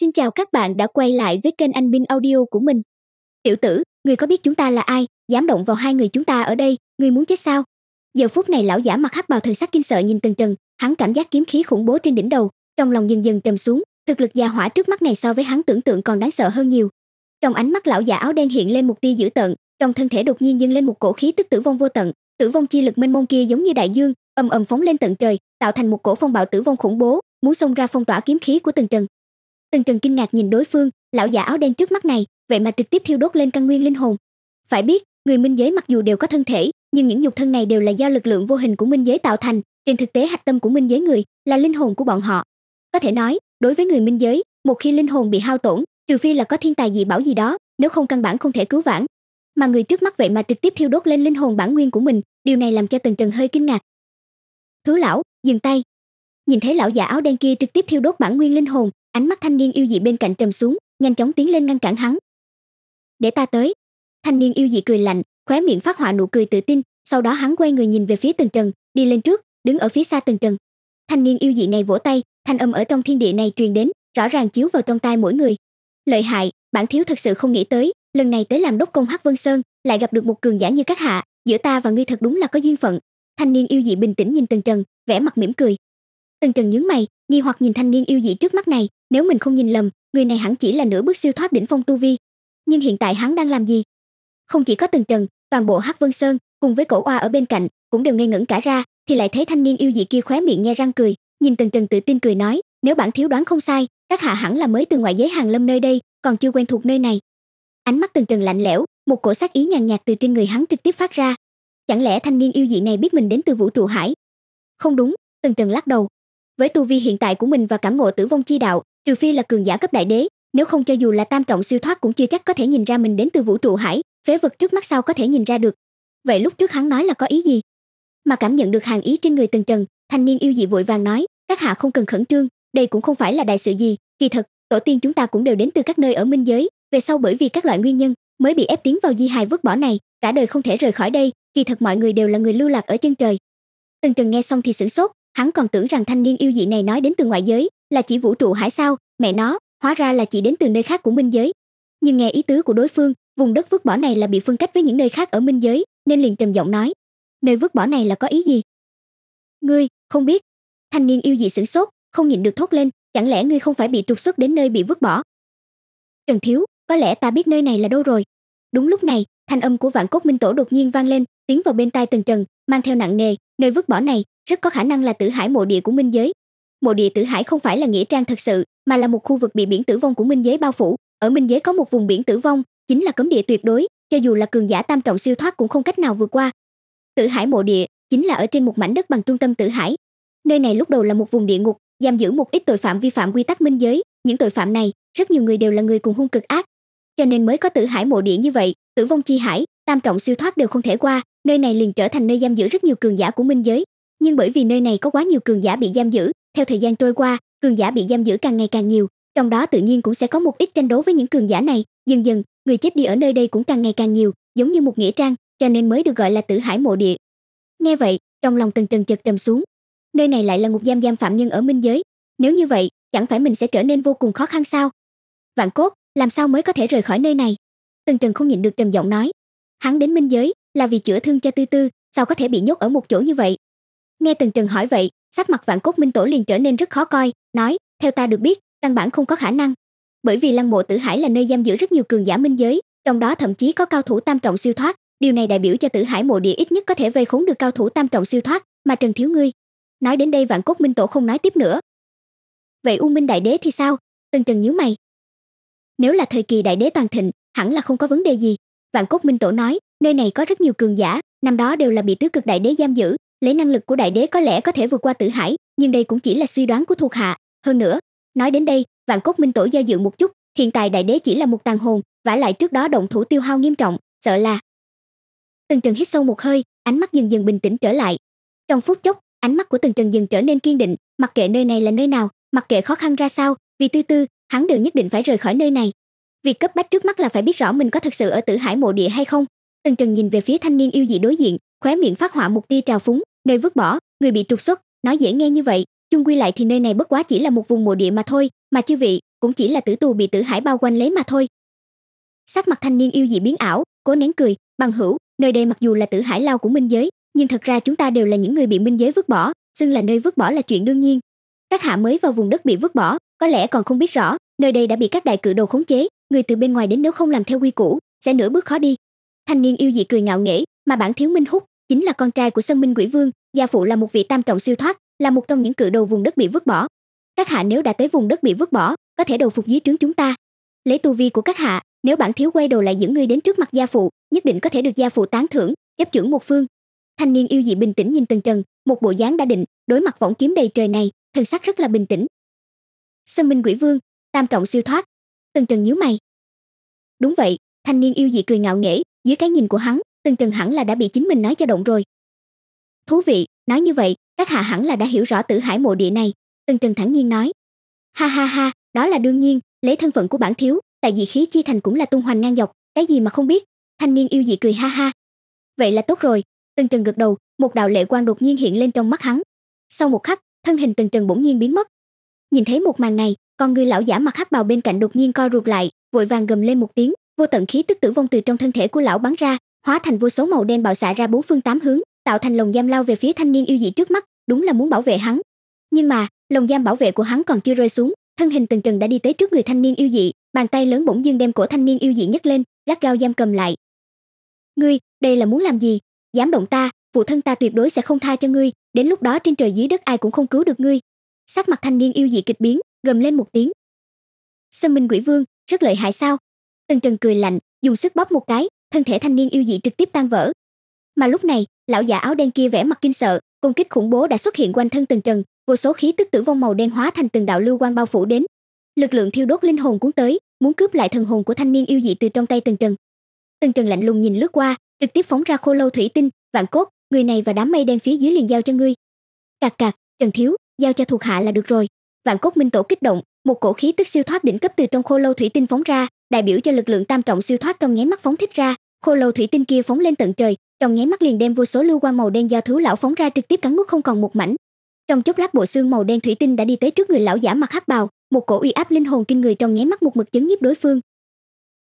Xin chào các bạn đã quay lại với kênh Anh Bin Audio của mình. Tiểu tử, người có biết chúng ta là ai, dám động vào hai người chúng ta ở đây, người muốn chết sao? Giờ phút này lão giả mặt hắc bào thần sắc kinh sợ nhìn từng Trần, hắn cảm giác kiếm khí khủng bố trên đỉnh đầu, trong lòng dần dần trầm xuống, thực lực gia hỏa trước mắt này so với hắn tưởng tượng còn đáng sợ hơn nhiều. Trong ánh mắt lão giả áo đen hiện lên một tia dữ tợn, trong thân thể đột nhiên dâng lên một cổ khí tức tử vong vô tận, tử vong chi lực mênh mông kia giống như đại dương, ầm ầm phóng lên tận trời, tạo thành một cổ phong bạo tử vong khủng bố, muốn xông ra phong tỏa kiếm khí của từng Trần. Tần Trần kinh ngạc nhìn đối phương, lão già áo đen trước mắt này, vậy mà trực tiếp thiêu đốt lên căn nguyên linh hồn. Phải biết, người minh giới mặc dù đều có thân thể, nhưng những nhục thân này đều là do lực lượng vô hình của minh giới tạo thành, trên thực tế hạch tâm của minh giới người là linh hồn của bọn họ. Có thể nói, đối với người minh giới, một khi linh hồn bị hao tổn, trừ phi là có thiên tài dị bảo gì đó, nếu không căn bản không thể cứu vãn. Mà người trước mắt vậy mà trực tiếp thiêu đốt lên linh hồn bản nguyên của mình, điều này làm cho Tần Trần hơi kinh ngạc. Thứ lão, dừng tay. Nhìn thấy lão già áo đen kia trực tiếp thiêu đốt bản nguyên linh hồn, ánh mắt thanh niên yêu dị bên cạnh trầm xuống nhanh chóng tiến lên ngăn cản hắn để ta tới thanh niên yêu dị cười lạnh khóe miệng phát họa nụ cười tự tin sau đó hắn quay người nhìn về phía tầng trần đi lên trước đứng ở phía xa tầng trần thanh niên yêu dị này vỗ tay thanh âm ở trong thiên địa này truyền đến rõ ràng chiếu vào trong tai mỗi người lợi hại bản thiếu thật sự không nghĩ tới lần này tới làm đốc công hắc vân sơn lại gặp được một cường giả như các hạ giữa ta và ngươi thật đúng là có duyên phận thanh niên yêu dị bình tĩnh nhìn tần trần vẻ mặt mỉm cười tần trần nhướng mày nghi hoặc nhìn thanh niên yêu dị trước mắt này nếu mình không nhìn lầm người này hẳn chỉ là nửa bước siêu thoát đỉnh phong tu vi nhưng hiện tại hắn đang làm gì không chỉ có từng trần toàn bộ hắc vân sơn cùng với cổ oa ở bên cạnh cũng đều ngây ngẩn cả ra thì lại thấy thanh niên yêu dị kia khóe miệng nhe răng cười nhìn từng trần tự tin cười nói nếu bản thiếu đoán không sai các hạ hẳn là mới từ ngoại giới hàng lâm nơi đây còn chưa quen thuộc nơi này ánh mắt từng trần lạnh lẽo một cổ sát ý nhàn nhạt từ trên người hắn trực tiếp phát ra chẳng lẽ thanh niên yêu dị này biết mình đến từ vũ trụ hải không đúng từng trần lắc đầu với tu vi hiện tại của mình và cảm ngộ tử vong chi đạo trừ phi là cường giả cấp đại đế nếu không cho dù là tam trọng siêu thoát cũng chưa chắc có thể nhìn ra mình đến từ vũ trụ hải phế vật trước mắt sau có thể nhìn ra được vậy lúc trước hắn nói là có ý gì mà cảm nhận được hàng ý trên người tần trần thanh niên yêu dị vội vàng nói các hạ không cần khẩn trương đây cũng không phải là đại sự gì kỳ thật tổ tiên chúng ta cũng đều đến từ các nơi ở minh giới về sau bởi vì các loại nguyên nhân mới bị ép tiến vào di hài vứt bỏ này cả đời không thể rời khỏi đây kỳ thật mọi người đều là người lưu lạc ở chân trời tần trần nghe xong thì sửng sốt hắn còn tưởng rằng thanh niên yêu dị này nói đến từ ngoại giới là chỉ vũ trụ hải sao mẹ nó hóa ra là chỉ đến từ nơi khác của minh giới nhưng nghe ý tứ của đối phương vùng đất vứt bỏ này là bị phân cách với những nơi khác ở minh giới nên liền trầm giọng nói nơi vứt bỏ này là có ý gì ngươi không biết thanh niên yêu dị sửng sốt không nhịn được thốt lên chẳng lẽ ngươi không phải bị trục xuất đến nơi bị vứt bỏ trần thiếu có lẽ ta biết nơi này là đâu rồi đúng lúc này thanh âm của vạn cốt minh tổ đột nhiên vang lên tiến vào bên tai tần trần mang theo nặng nề nơi vứt bỏ này rất có khả năng là tử hải mộ địa của minh giới mộ địa tử hải không phải là nghĩa trang thật sự mà là một khu vực bị biển tử vong của minh giới bao phủ ở minh giới có một vùng biển tử vong chính là cấm địa tuyệt đối cho dù là cường giả tam trọng siêu thoát cũng không cách nào vượt qua tử hải mộ địa chính là ở trên một mảnh đất bằng trung tâm tử hải nơi này lúc đầu là một vùng địa ngục giam giữ một ít tội phạm vi phạm quy tắc minh giới những tội phạm này rất nhiều người đều là người cùng hung cực ác cho nên mới có tử hải mộ địa như vậy tử vong chi hải tam trọng siêu thoát đều không thể qua nơi này liền trở thành nơi giam giữ rất nhiều cường giả của minh giới nhưng bởi vì nơi này có quá nhiều cường giả bị giam giữ theo thời gian trôi qua, cường giả bị giam giữ càng ngày càng nhiều, trong đó tự nhiên cũng sẽ có một ít tranh đấu với những cường giả này, dần dần, người chết đi ở nơi đây cũng càng ngày càng nhiều, giống như một nghĩa trang, cho nên mới được gọi là Tử Hải mộ địa. Nghe vậy, trong lòng Tần Trần chợt trầm xuống. Nơi này lại là ngục giam giam phạm nhân ở minh giới, nếu như vậy, chẳng phải mình sẽ trở nên vô cùng khó khăn sao? Vạn Cốt, làm sao mới có thể rời khỏi nơi này? Tần Trần không nhịn được trầm giọng nói. Hắn đến minh giới là vì chữa thương cho Tư Tư, sao có thể bị nhốt ở một chỗ như vậy, nghe tần trần hỏi vậy sắc mặt vạn cốt minh tổ liền trở nên rất khó coi nói theo ta được biết căn bản không có khả năng bởi vì lăng mộ tử hải là nơi giam giữ rất nhiều cường giả minh giới trong đó thậm chí có cao thủ tam trọng siêu thoát điều này đại biểu cho tử hải mộ địa ít nhất có thể vây khốn được cao thủ tam trọng siêu thoát mà trần thiếu ngươi nói đến đây vạn cốt minh tổ không nói tiếp nữa vậy u minh đại đế thì sao tần trần nhíu mày nếu là thời kỳ đại đế toàn thịnh hẳn là không có vấn đề gì vạn cốt minh tổ nói nơi này có rất nhiều cường giả năm đó đều là bị tứ cực đại đế giam giữ lấy năng lực của đại đế có lẽ có thể vượt qua tử hải nhưng đây cũng chỉ là suy đoán của thuộc hạ hơn nữa nói đến đây vạn cốt minh tổ do dự một chút hiện tại đại đế chỉ là một tàn hồn vả lại trước đó động thủ tiêu hao nghiêm trọng sợ là từng trần hít sâu một hơi ánh mắt dần dần bình tĩnh trở lại trong phút chốc ánh mắt của từng trần dần trở nên kiên định mặc kệ nơi này là nơi nào mặc kệ khó khăn ra sao vì tư tư hắn đều nhất định phải rời khỏi nơi này việc cấp bách trước mắt là phải biết rõ mình có thật sự ở tử hải mộ địa hay không từng trần nhìn về phía thanh niên yêu dị đối diện khóe miệng phát họa một tia trào phúng Nơi vứt bỏ, người bị trục xuất, nói dễ nghe như vậy, chung quy lại thì nơi này bất quá chỉ là một vùng mộ địa mà thôi, mà chư vị cũng chỉ là tử tù bị tử hải bao quanh lấy mà thôi. Sắc mặt thanh niên yêu dị biến ảo, cố nén cười, bằng hữu, nơi đây mặc dù là tử hải lao của minh giới, nhưng thật ra chúng ta đều là những người bị minh giới vứt bỏ, xưng là nơi vứt bỏ là chuyện đương nhiên. Các hạ mới vào vùng đất bị vứt bỏ, có lẽ còn không biết rõ, nơi đây đã bị các đại cự đồ khống chế, người từ bên ngoài đến nếu không làm theo quy củ, sẽ nửa bước khó đi. Thanh niên yêu dị cười ngạo nghễ, mà bản thiếu minh hút chính là con trai của Sơn Minh Quỷ Vương, gia phụ là một vị tam trọng siêu thoát, là một trong những cự đầu vùng đất bị vứt bỏ. Các hạ nếu đã tới vùng đất bị vứt bỏ, có thể đầu phục dưới trướng chúng ta. Lấy tu vi của các hạ, nếu bản thiếu quay đầu lại dẫn ngươi đến trước mặt gia phụ, nhất định có thể được gia phụ tán thưởng, chấp trưởng một phương. Thanh niên yêu dị bình tĩnh nhìn Tần Trần, một bộ dáng đã định, đối mặt võng kiếm đầy trời này, thần sắc rất là bình tĩnh. Sơn Minh Quỷ Vương, tam trọng siêu thoát. Tần Trần nhíu mày. Đúng vậy, thanh niên yêu dị cười ngạo nghễ, dưới cái nhìn của hắn, từng trần hẳn là đã bị chính mình nói cho động rồi thú vị nói như vậy các hạ hẳn là đã hiểu rõ tử hải mộ địa này từng trần thẳng nhiên nói ha ha ha đó là đương nhiên lấy thân phận của bản thiếu tại vì khí chi thành cũng là tung hoành ngang dọc cái gì mà không biết thanh niên yêu dị cười ha ha vậy là tốt rồi từng trần gật đầu một đạo lệ quang đột nhiên hiện lên trong mắt hắn sau một khắc thân hình từng trần bỗng nhiên biến mất nhìn thấy một màn này con người lão giả mặt hắc bào bên cạnh đột nhiên co rụt lại vội vàng gầm lên một tiếng vô tận khí tức tử vong từ trong thân thể của lão bắn ra hóa thành vô số màu đen bạo xạ ra bốn phương tám hướng tạo thành lồng giam lao về phía thanh niên yêu dị trước mắt đúng là muốn bảo vệ hắn nhưng mà lồng giam bảo vệ của hắn còn chưa rơi xuống thân hình từng trần đã đi tới trước người thanh niên yêu dị bàn tay lớn bỗng dưng đem cổ thanh niên yêu dị nhấc lên gắt gao giam cầm lại ngươi đây là muốn làm gì dám động ta phụ thân ta tuyệt đối sẽ không tha cho ngươi đến lúc đó trên trời dưới đất ai cũng không cứu được ngươi sắc mặt thanh niên yêu dị kịch biến gầm lên một tiếng sâm minh quỷ vương rất lợi hại sao từng trần cười lạnh dùng sức bóp một cái thân thể thanh niên yêu dị trực tiếp tan vỡ. Mà lúc này, lão già áo đen kia vẻ mặt kinh sợ, công kích khủng bố đã xuất hiện quanh thân Tần Trần, vô số khí tức tử vong màu đen hóa thành từng đạo lưu quang bao phủ đến. Lực lượng thiêu đốt linh hồn cuốn tới, muốn cướp lại thần hồn của thanh niên yêu dị từ trong tay Tần Trần. Tần Trần lạnh lùng nhìn lướt qua, trực tiếp phóng ra khô lâu thủy tinh, vạn cốt, người này và đám mây đen phía dưới liền giao cho ngươi. Cạc cạc, Trần thiếu, giao cho thuộc hạ là được rồi. Vạn cốt minh tổ kích động, một cổ khí tức siêu thoát đỉnh cấp từ trong khô lâu thủy tinh phóng ra, đại biểu cho lực lượng tam trọng siêu thoát trong nháy mắt phóng thích ra, khô lâu thủy tinh kia phóng lên tận trời trong nháy mắt liền đem vô số lưu quang màu đen do thú lão phóng ra trực tiếp cắn nuốt không còn một mảnh trong chốc lát bộ xương màu đen thủy tinh đã đi tới trước người lão giả mặt hắc bào một cổ uy áp linh hồn kinh người trong nháy mắt một mực chấn nhiếp đối phương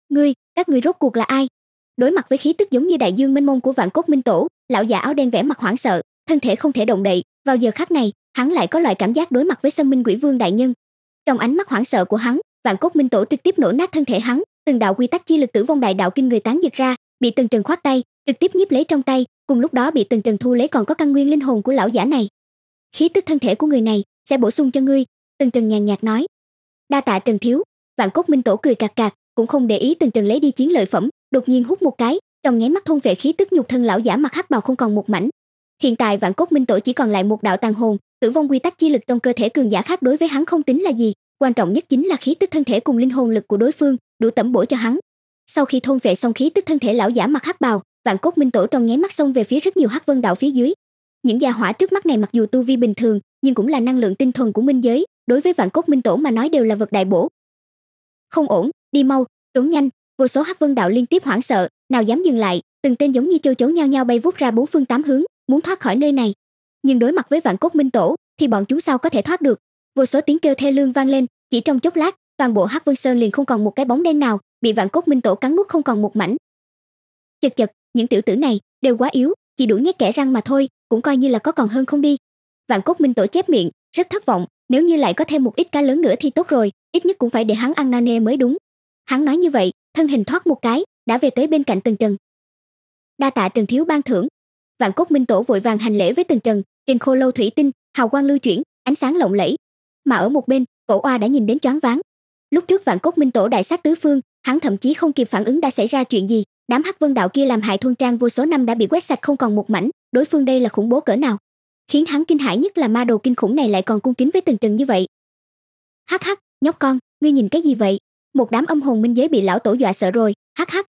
ngươi các ngươi rốt cuộc là ai đối mặt với khí tức giống như đại dương mênh mông của vạn cốt minh tổ lão giả áo đen vẻ mặt hoảng sợ thân thể không thể động đậy vào giờ khắc này hắn lại có loại cảm giác đối mặt với sâm minh quỷ vương đại nhân trong ánh mắt hoảng sợ của hắn vạn cốt minh tổ trực tiếp nổ nát thân thể hắn từng đạo quy tắc chi lực tử vong đại đạo kinh người tán giật ra bị tần trần khoát tay trực tiếp nhíp lấy trong tay cùng lúc đó bị tần trần thu lấy còn có căn nguyên linh hồn của lão giả này khí tức thân thể của người này sẽ bổ sung cho ngươi tần trần nhàn nhạt nói đa tạ trần thiếu vạn cốt minh tổ cười cạc cạc cũng không để ý tần trần lấy đi chiến lợi phẩm đột nhiên hút một cái trong nháy mắt thôn vệ khí tức nhục thân lão giả mặt hắc bào không còn một mảnh hiện tại vạn cốt minh tổ chỉ còn lại một đạo tàn hồn tử vong quy tắc chi lực trong cơ thể cường giả khác đối với hắn không tính là gì quan trọng nhất chính là khí tức thân thể cùng linh hồn lực của đối phương đủ tẩm bổ cho hắn sau khi thôn vệ xong khí tức thân thể lão giả mặt hắc bào vạn cốt minh tổ trong nháy mắt xông về phía rất nhiều hắc vân đạo phía dưới những gia hỏa trước mắt này mặc dù tu vi bình thường nhưng cũng là năng lượng tinh thuần của minh giới đối với vạn cốt minh tổ mà nói đều là vật đại bổ không ổn đi mau trốn nhanh vô số hắc vân đạo liên tiếp hoảng sợ nào dám dừng lại từng tên giống như châu chấu nhau nhao bay vút ra bốn phương tám hướng muốn thoát khỏi nơi này nhưng đối mặt với vạn cốt minh tổ thì bọn chúng sao có thể thoát được vô số tiếng kêu thê lương vang lên chỉ trong chốc lát toàn bộ hắc vương sơn liền không còn một cái bóng đen nào bị vạn cốt minh tổ cắn nuốt không còn một mảnh chật chật những tiểu tử này đều quá yếu chỉ đủ nhét kẻ răng mà thôi cũng coi như là có còn hơn không đi vạn cốt minh tổ chép miệng rất thất vọng nếu như lại có thêm một ít cá lớn nữa thì tốt rồi ít nhất cũng phải để hắn ăn na nê mới đúng hắn nói như vậy thân hình thoát một cái đã về tới bên cạnh tần trần đa tạ trần thiếu ban thưởng vạn cốt minh tổ vội vàng hành lễ với tần trần trên khô lâu thủy tinh hào quang lưu chuyển ánh sáng lộng lẫy mà ở một bên cổ oa đã nhìn đến choáng váng lúc trước vạn cốt minh tổ đại sát tứ phương hắn thậm chí không kịp phản ứng đã xảy ra chuyện gì đám hắc vân đạo kia làm hại thôn trang vô số năm đã bị quét sạch không còn một mảnh đối phương đây là khủng bố cỡ nào khiến hắn kinh hãi nhất là ma đồ kinh khủng này lại còn cung kính với từng trần như vậy hắc hắc nhóc con ngươi nhìn cái gì vậy một đám âm hồn minh giới bị lão tổ dọa sợ rồi hắc hắc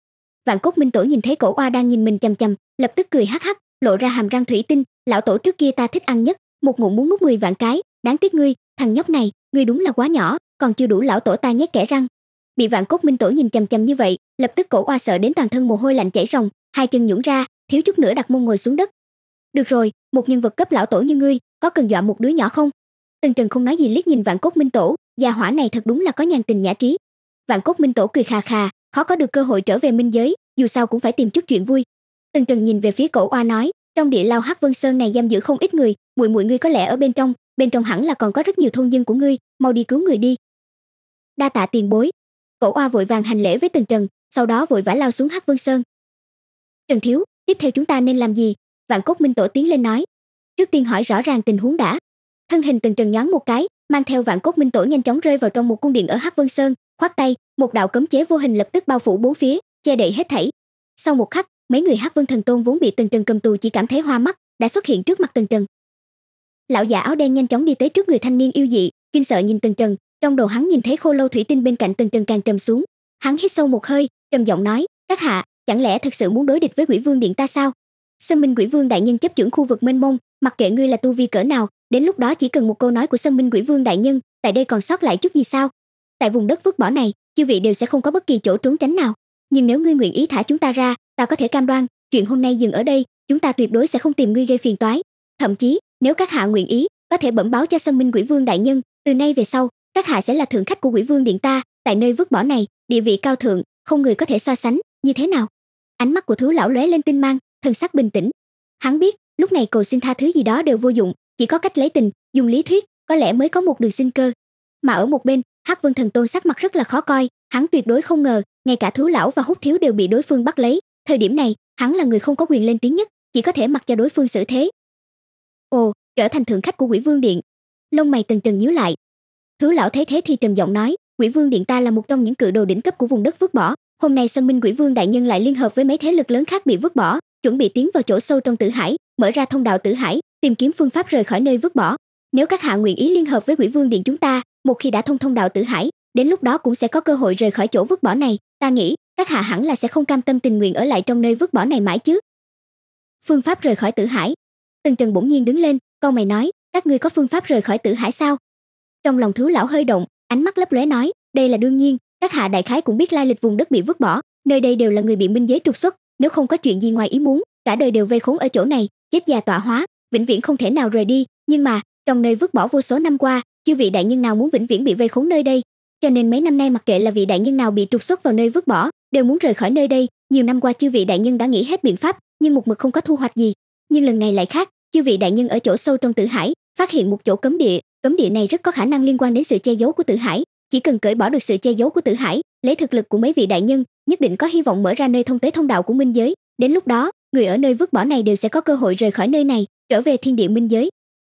vạn cốt minh tổ nhìn thấy cổ oa đang nhìn mình chằm chằm lập tức cười hắc hắc lộ ra hàm răng thủy tinh lão tổ trước kia ta thích ăn nhất một ngụm muốn nuốt mười vạn cái đáng tiếc ngươi thằng nhóc này ngươi đúng là quá nhỏ còn chưa đủ lão tổ ta nhét kẻ răng bị vạn cốt minh tổ nhìn chằm chằm như vậy lập tức cổ oa sợ đến toàn thân mồ hôi lạnh chảy ròng hai chân nhũn ra thiếu chút nữa đặt mông ngồi xuống đất được rồi một nhân vật cấp lão tổ như ngươi có cần dọa một đứa nhỏ không tần trần không nói gì liếc nhìn vạn cốt minh tổ gia hỏa này thật đúng là có nhàn tình nhã trí vạn cốt minh tổ cười khà khà khó có được cơ hội trở về minh giới dù sao cũng phải tìm chút chuyện vui tần trần nhìn về phía cổ oa nói trong địa lao hắc vân sơn này giam giữ không ít người muội muội ngươi có lẽ ở bên trong bên trong hẳn là còn có rất nhiều thôn dân của ngươi mau đi cứu người đi đa tạ tiền bối cổ oa vội vàng hành lễ với tần trần sau đó vội vã lao xuống hắc vân sơn trần thiếu tiếp theo chúng ta nên làm gì vạn cốt minh tổ tiến lên nói trước tiên hỏi rõ ràng tình huống đã thân hình tần trần nhón một cái mang theo vạn cốt minh tổ nhanh chóng rơi vào trong một cung điện ở hắc vân sơn khoát tay một đạo cấm chế vô hình lập tức bao phủ bốn phía che đậy hết thảy sau một khắc mấy người hắc vân thần tôn vốn bị tần trần cầm tù chỉ cảm thấy hoa mắt đã xuất hiện trước mặt tần trần lão già áo đen nhanh chóng đi tới trước người thanh niên yêu dị kinh sợ nhìn tần trần trong đầu hắn nhìn thấy khô lâu thủy tinh bên cạnh từng trần càng trầm xuống hắn hít sâu một hơi trầm giọng nói các hạ chẳng lẽ thật sự muốn đối địch với quỷ vương điện ta sao sâm minh quỷ vương đại nhân chấp trưởng khu vực mênh mông mặc kệ ngươi là tu vi cỡ nào đến lúc đó chỉ cần một câu nói của sâm minh quỷ vương đại nhân tại đây còn sót lại chút gì sao tại vùng đất vứt bỏ này chư vị đều sẽ không có bất kỳ chỗ trốn tránh nào nhưng nếu ngươi nguyện ý thả chúng ta ra ta có thể cam đoan chuyện hôm nay dừng ở đây chúng ta tuyệt đối sẽ không tìm ngươi gây phiền toái thậm chí nếu các hạ nguyện ý có thể bẩm báo cho sâm minh quỷ vương đại nhân từ nay về sau các hạ sẽ là thượng khách của quỷ vương điện ta tại nơi vứt bỏ này địa vị cao thượng không người có thể so sánh như thế nào ánh mắt của thú lão lóe lên tinh mang thần sắc bình tĩnh hắn biết lúc này cầu xin tha thứ gì đó đều vô dụng chỉ có cách lấy tình dùng lý thuyết có lẽ mới có một đường sinh cơ mà ở một bên hắc vân thần tôn sắc mặt rất là khó coi hắn tuyệt đối không ngờ ngay cả thú lão và hút thiếu đều bị đối phương bắt lấy thời điểm này hắn là người không có quyền lên tiếng nhất chỉ có thể mặc cho đối phương xử thế ồ trở thành thượng khách của quỷ vương điện lông mày từng trần nhíu lại Thứ lão thấy thế thì trầm giọng nói, Quỷ Vương Điện ta là một trong những cự đồ đỉnh cấp của vùng đất vứt bỏ, hôm nay Sơn Minh Quỷ Vương đại nhân lại liên hợp với mấy thế lực lớn khác bị vứt bỏ, chuẩn bị tiến vào chỗ sâu trong Tử Hải, mở ra thông đạo Tử Hải, tìm kiếm phương pháp rời khỏi nơi vứt bỏ. Nếu các hạ nguyện ý liên hợp với Quỷ Vương Điện chúng ta, một khi đã thông thông đạo Tử Hải, đến lúc đó cũng sẽ có cơ hội rời khỏi chỗ vứt bỏ này, ta nghĩ các hạ hẳn là sẽ không cam tâm tình nguyện ở lại trong nơi vứt bỏ này mãi chứ. Phương pháp rời khỏi Tử Hải. tần Trần bỗng nhiên đứng lên, câu mày nói, các ngươi có phương pháp rời khỏi Tử Hải sao? Trong lòng thứ lão hơi động, ánh mắt lấp lóe nói, đây là đương nhiên, các hạ đại khái cũng biết lai lịch vùng đất bị vứt bỏ, nơi đây đều là người bị minh giới trục xuất, nếu không có chuyện gì ngoài ý muốn, cả đời đều vây khốn ở chỗ này, chết già tọa hóa, vĩnh viễn không thể nào rời đi, nhưng mà, trong nơi vứt bỏ vô số năm qua, chưa vị đại nhân nào muốn vĩnh viễn bị vây khốn nơi đây, cho nên mấy năm nay mặc kệ là vị đại nhân nào bị trục xuất vào nơi vứt bỏ, đều muốn rời khỏi nơi đây, nhiều năm qua chư vị đại nhân đã nghĩ hết biện pháp, nhưng một mực không có thu hoạch gì. Nhưng lần này lại khác, chư vị đại nhân ở chỗ sâu trong tử hải, phát hiện một chỗ cấm địa, cấm địa này rất có khả năng liên quan đến sự che giấu của tử hải chỉ cần cởi bỏ được sự che giấu của tử hải lấy thực lực của mấy vị đại nhân nhất định có hy vọng mở ra nơi thông tế thông đạo của minh giới đến lúc đó người ở nơi vứt bỏ này đều sẽ có cơ hội rời khỏi nơi này trở về thiên địa minh giới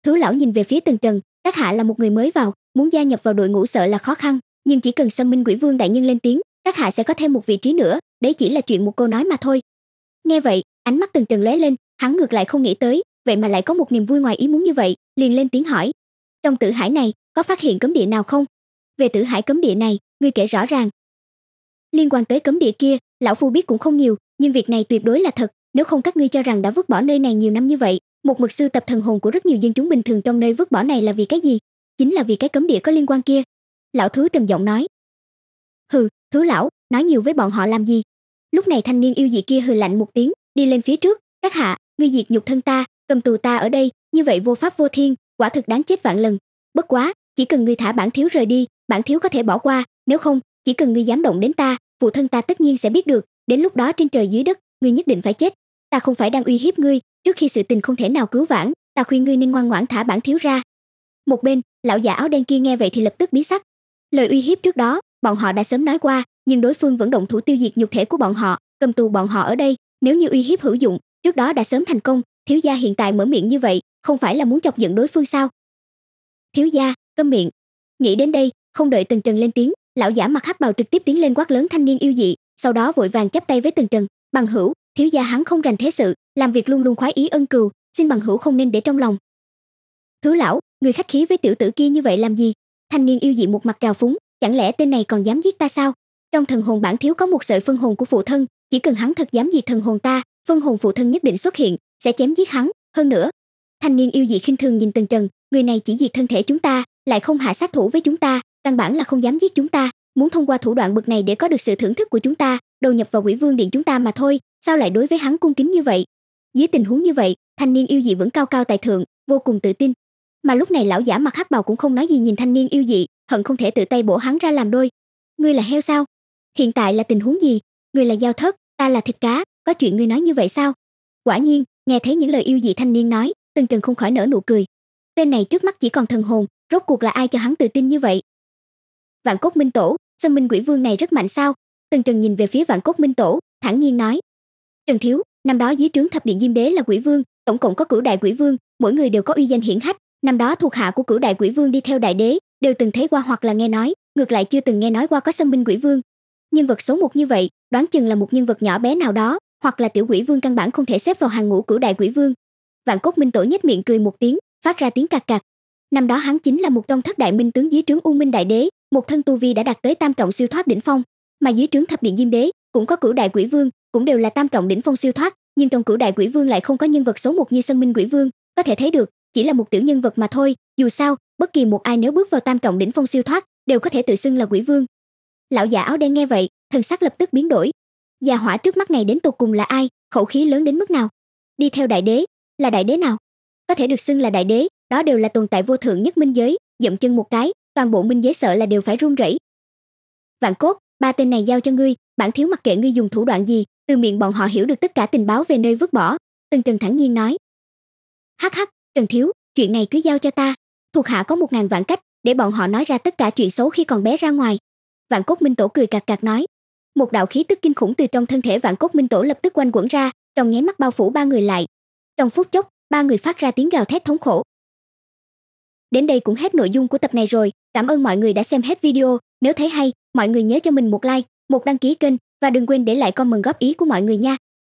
thứ lão nhìn về phía tần trần các hạ là một người mới vào muốn gia nhập vào đội ngũ sợ là khó khăn nhưng chỉ cần xâm minh quỷ vương đại nhân lên tiếng các hạ sẽ có thêm một vị trí nữa đấy chỉ là chuyện một câu nói mà thôi nghe vậy ánh mắt tần trần lóe lên hắn ngược lại không nghĩ tới vậy mà lại có một niềm vui ngoài ý muốn như vậy liền lên tiếng hỏi trong tử hải này có phát hiện cấm địa nào không về tử hải cấm địa này ngươi kể rõ ràng liên quan tới cấm địa kia lão phu biết cũng không nhiều nhưng việc này tuyệt đối là thật nếu không các ngươi cho rằng đã vứt bỏ nơi này nhiều năm như vậy một mực sưu tập thần hồn của rất nhiều dân chúng bình thường trong nơi vứt bỏ này là vì cái gì chính là vì cái cấm địa có liên quan kia lão thứ trầm giọng nói hừ thứ lão nói nhiều với bọn họ làm gì lúc này thanh niên yêu dị kia hừ lạnh một tiếng đi lên phía trước các hạ ngươi diệt nhục thân ta cầm tù ta ở đây như vậy vô pháp vô thiên quả thực đáng chết vạn lần bất quá chỉ cần ngươi thả bản thiếu rời đi bản thiếu có thể bỏ qua nếu không chỉ cần ngươi dám động đến ta phụ thân ta tất nhiên sẽ biết được đến lúc đó trên trời dưới đất ngươi nhất định phải chết ta không phải đang uy hiếp ngươi trước khi sự tình không thể nào cứu vãn ta khuyên ngươi nên ngoan ngoãn thả bản thiếu ra một bên lão già áo đen kia nghe vậy thì lập tức biến sắc lời uy hiếp trước đó bọn họ đã sớm nói qua nhưng đối phương vẫn động thủ tiêu diệt nhục thể của bọn họ cầm tù bọn họ ở đây nếu như uy hiếp hữu dụng trước đó đã sớm thành công thiếu gia hiện tại mở miệng như vậy không phải là muốn chọc giận đối phương sao thiếu gia câm miệng nghĩ đến đây không đợi tần trần lên tiếng lão giả mặt hắc bào trực tiếp tiến lên quát lớn thanh niên yêu dị sau đó vội vàng chắp tay với tần trần bằng hữu thiếu gia hắn không rành thế sự làm việc luôn luôn khoái ý ân cừu xin bằng hữu không nên để trong lòng thứ lão người khách khí với tiểu tử kia như vậy làm gì thanh niên yêu dị một mặt cào phúng chẳng lẽ tên này còn dám giết ta sao trong thần hồn bản thiếu có một sợi phân hồn của phụ thân chỉ cần hắn thật dám giết thần hồn ta phân hồn phụ thân nhất định xuất hiện sẽ chém giết hắn hơn nữa thanh niên yêu dị khinh thường nhìn tần trần người này chỉ diệt thân thể chúng ta lại không hạ sát thủ với chúng ta căn bản là không dám giết chúng ta muốn thông qua thủ đoạn bực này để có được sự thưởng thức của chúng ta đầu nhập vào quỷ vương điện chúng ta mà thôi sao lại đối với hắn cung kính như vậy dưới tình huống như vậy thanh niên yêu dị vẫn cao cao tài thượng vô cùng tự tin mà lúc này lão giả mặt hắc bào cũng không nói gì nhìn thanh niên yêu dị hận không thể tự tay bổ hắn ra làm đôi ngươi là heo sao hiện tại là tình huống gì ngươi là giao thất ta là thịt cá có chuyện ngươi nói như vậy sao quả nhiên nghe thấy những lời yêu dị thanh niên nói Tần Trần không khỏi nở nụ cười. Tên này trước mắt chỉ còn thần hồn, rốt cuộc là ai cho hắn tự tin như vậy? Vạn Cốt Minh Tổ, Sơn Minh Quỷ Vương này rất mạnh sao? Tần Trần nhìn về phía Vạn Cốt Minh Tổ, thản nhiên nói. Trần Thiếu, năm đó dưới trướng Thập Điện Diêm Đế là Quỷ Vương, tổng cộng có cửu đại Quỷ Vương, mỗi người đều có uy danh hiển hách, năm đó thuộc hạ của cửu đại Quỷ Vương đi theo đại đế, đều từng thấy qua hoặc là nghe nói, ngược lại chưa từng nghe nói qua có Sơn Minh Quỷ Vương. Nhân vật số một như vậy, đoán chừng là một nhân vật nhỏ bé nào đó, hoặc là tiểu quỷ vương căn bản không thể xếp vào hàng ngũ cửu đại quỷ vương, vạn cốt minh tổ nhếch miệng cười một tiếng phát ra tiếng cạc cạc năm đó hắn chính là một trong thất đại minh tướng dưới trướng u minh đại đế một thân tu vi đã đạt tới tam trọng siêu thoát đỉnh phong mà dưới trướng thập điện diêm đế cũng có cửu đại quỷ vương cũng đều là tam trọng đỉnh phong siêu thoát nhưng trong cửu đại quỷ vương lại không có nhân vật số một như sơn minh quỷ vương có thể thấy được chỉ là một tiểu nhân vật mà thôi dù sao bất kỳ một ai nếu bước vào tam trọng đỉnh phong siêu thoát đều có thể tự xưng là quỷ vương lão giả áo đen nghe vậy thần sắc lập tức biến đổi gia hỏa trước mắt này đến tột cùng là ai khẩu khí lớn đến mức nào đi theo đại đế là đại đế nào có thể được xưng là đại đế đó đều là tồn tại vô thượng nhất minh giới dậm chân một cái toàn bộ minh giới sợ là đều phải run rẩy vạn cốt ba tên này giao cho ngươi bản thiếu mặc kệ ngươi dùng thủ đoạn gì từ miệng bọn họ hiểu được tất cả tình báo về nơi vứt bỏ tần trần thản nhiên nói hắc hắc trần thiếu chuyện này cứ giao cho ta thuộc hạ có một ngàn vạn cách để bọn họ nói ra tất cả chuyện xấu khi còn bé ra ngoài vạn cốt minh tổ cười cạc cạc nói một đạo khí tức kinh khủng từ trong thân thể vạn cốt minh tổ lập tức quanh quẩn ra trong nháy mắt bao phủ ba người lại trong phút chốc, ba người phát ra tiếng gào thét thống khổ. Đến đây cũng hết nội dung của tập này rồi. Cảm ơn mọi người đã xem hết video. Nếu thấy hay, mọi người nhớ cho mình một like, một đăng ký kênh và đừng quên để lại comment góp ý của mọi người nha.